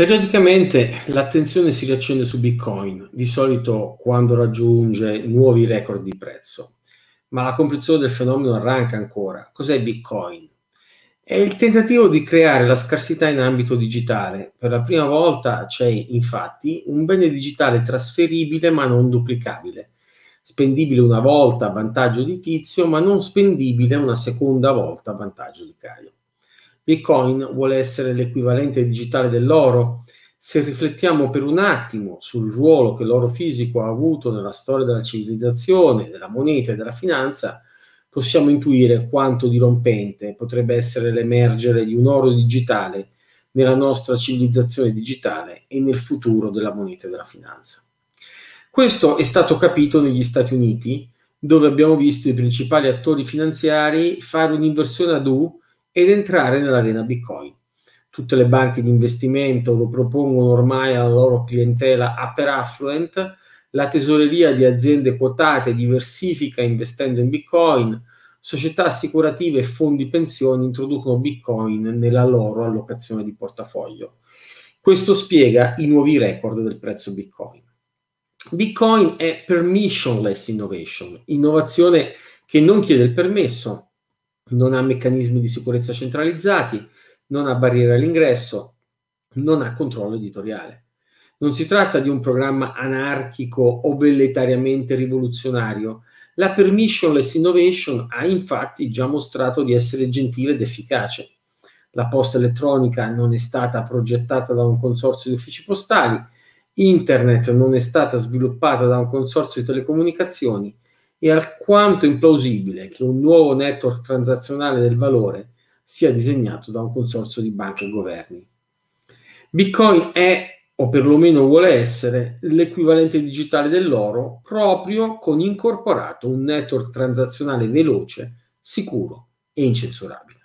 Periodicamente l'attenzione si riaccende su Bitcoin, di solito quando raggiunge nuovi record di prezzo, ma la comprensione del fenomeno arranca ancora. Cos'è Bitcoin? È il tentativo di creare la scarsità in ambito digitale. Per la prima volta c'è infatti un bene digitale trasferibile ma non duplicabile, spendibile una volta a vantaggio di Tizio ma non spendibile una seconda volta a vantaggio di Caio. Bitcoin vuole essere l'equivalente digitale dell'oro. Se riflettiamo per un attimo sul ruolo che l'oro fisico ha avuto nella storia della civilizzazione, della moneta e della finanza, possiamo intuire quanto dirompente potrebbe essere l'emergere di un oro digitale nella nostra civilizzazione digitale e nel futuro della moneta e della finanza. Questo è stato capito negli Stati Uniti, dove abbiamo visto i principali attori finanziari fare un'inversione ad U ed entrare nell'arena Bitcoin. Tutte le banche di investimento lo propongono ormai alla loro clientela upper affluent, la tesoreria di aziende quotate diversifica investendo in Bitcoin, società assicurative e fondi pensioni introducono Bitcoin nella loro allocazione di portafoglio. Questo spiega i nuovi record del prezzo Bitcoin. Bitcoin è permissionless innovation, innovazione che non chiede il permesso, non ha meccanismi di sicurezza centralizzati, non ha barriere all'ingresso, non ha controllo editoriale. Non si tratta di un programma anarchico o velletariamente rivoluzionario. La permissionless innovation ha infatti già mostrato di essere gentile ed efficace. La posta elettronica non è stata progettata da un consorzio di uffici postali, internet non è stata sviluppata da un consorzio di telecomunicazioni è alquanto implausibile che un nuovo network transazionale del valore sia disegnato da un consorzio di banche e governi. Bitcoin è, o perlomeno vuole essere, l'equivalente digitale dell'oro proprio con incorporato un network transazionale veloce, sicuro e incensurabile.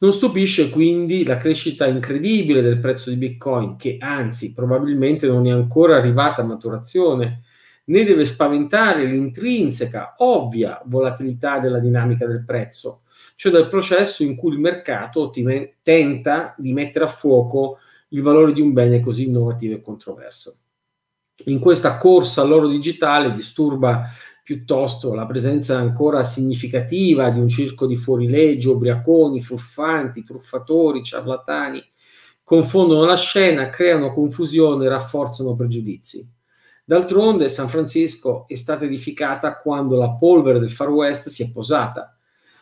Non stupisce quindi la crescita incredibile del prezzo di Bitcoin, che anzi probabilmente non è ancora arrivata a maturazione né deve spaventare l'intrinseca, ovvia volatilità della dinamica del prezzo, cioè del processo in cui il mercato tenta di mettere a fuoco il valore di un bene così innovativo e controverso. In questa corsa all'oro digitale disturba piuttosto la presenza ancora significativa di un circo di fuorilegge, ubriaconi, furfanti, truffatori, ciarlatani, confondono la scena, creano confusione, rafforzano pregiudizi. D'altronde San Francisco è stata edificata quando la polvere del Far West si è posata.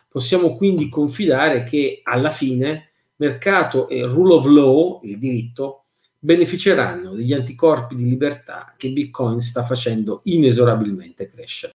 Possiamo quindi confidare che alla fine mercato e rule of law, il diritto, beneficeranno degli anticorpi di libertà che Bitcoin sta facendo inesorabilmente crescere.